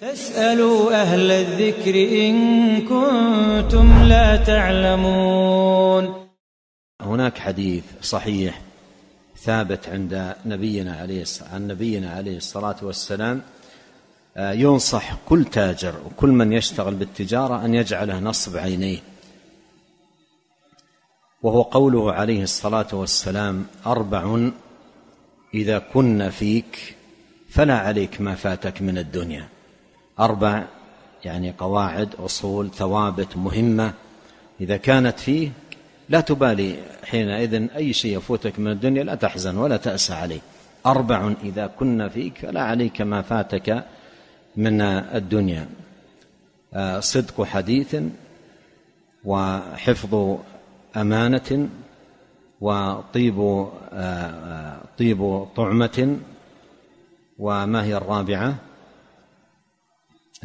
فاسألوا أهل الذكر إن كنتم لا تعلمون هناك حديث صحيح ثابت عند نبينا عليه عن نبينا عليه الصلاة والسلام آه، ينصح كل تاجر وكل من يشتغل بالتجارة أن يجعله نصب عينيه وهو قوله عليه الصلاة والسلام أربع إذا كن فيك فلا عليك ما فاتك من الدنيا أربع يعني قواعد أصول ثوابت مهمة إذا كانت فيه لا تبالي حينئذ أي شيء يفوتك من الدنيا لا تحزن ولا تأسى عليه أربع إذا كنا فيك فلا عليك ما فاتك من الدنيا آه، صدق حديث وحفظ أمانة وطيب آه، آه، طيب طعمة وما هي الرابعة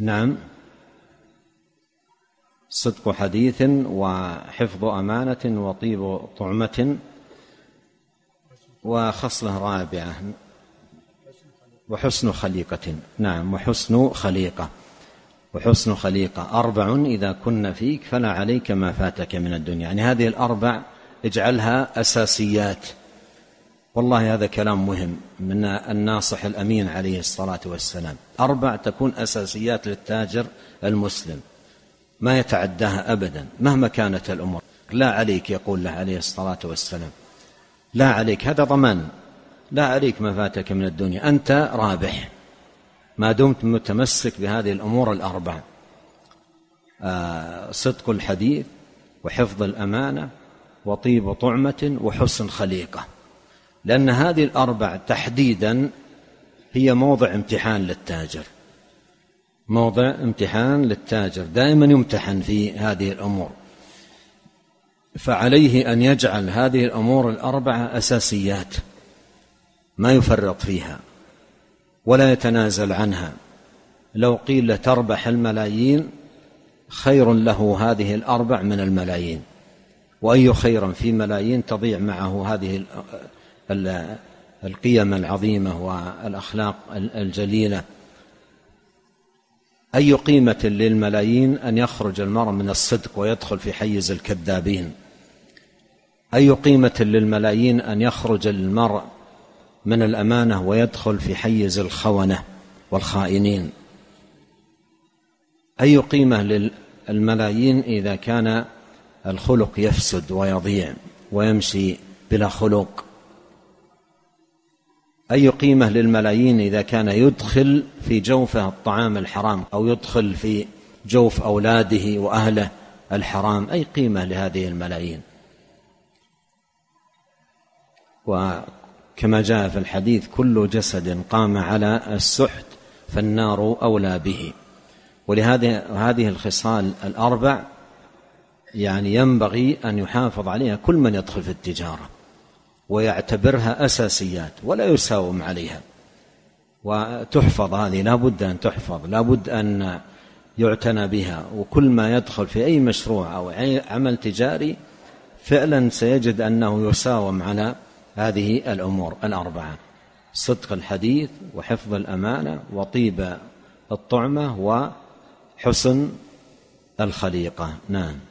نعم صدق حديث وحفظ امانه وطيب طعمه وخصله رابعه وحسن خليقه نعم وحسن خليقه وحسن خليقه اربع اذا كن فيك فلا عليك ما فاتك من الدنيا يعني هذه الاربع اجعلها اساسيات والله هذا كلام مهم من الناصح الامين عليه الصلاه والسلام اربع تكون اساسيات للتاجر المسلم ما يتعداها ابدا مهما كانت الامور لا عليك يقول له عليه الصلاه والسلام لا عليك هذا ضمان لا عليك ما فاتك من الدنيا انت رابح ما دمت متمسك بهذه الامور الاربع آه، صدق الحديث وحفظ الامانه وطيب طعمه وحسن خليقه لأن هذه الأربع تحديدا هي موضع امتحان للتاجر موضع امتحان للتاجر دائما يمتحن في هذه الأمور فعليه أن يجعل هذه الأمور الأربعة أساسيات ما يفرط فيها ولا يتنازل عنها لو قيل تربح الملايين خير له هذه الأربع من الملايين وأي خير في ملايين تضيع معه هذه القيم العظيمة والأخلاق الجليلة أي قيمة للملايين أن يخرج المرء من الصدق ويدخل في حيز الكذابين أي قيمة للملايين أن يخرج المرء من الأمانة ويدخل في حيز الخونة والخائنين أي قيمة للملايين إذا كان الخلق يفسد ويضيع ويمشي بلا خلق أي قيمة للملايين إذا كان يدخل في جوفه الطعام الحرام أو يدخل في جوف أولاده وأهله الحرام أي قيمة لهذه الملايين وكما جاء في الحديث كل جسد قام على السحت فالنار أولى به ولهذه هذه الخصال الأربع يعني ينبغي أن يحافظ عليها كل من يدخل في التجارة ويعتبرها أساسيات ولا يساوم عليها وتحفظ هذه لا بد أن تحفظ لا بد أن يعتنى بها وكل ما يدخل في أي مشروع أو أي عمل تجاري فعلا سيجد أنه يساوم على هذه الأمور الأربعة صدق الحديث وحفظ الأمانة وطيب الطعمة وحسن الخليقة نعم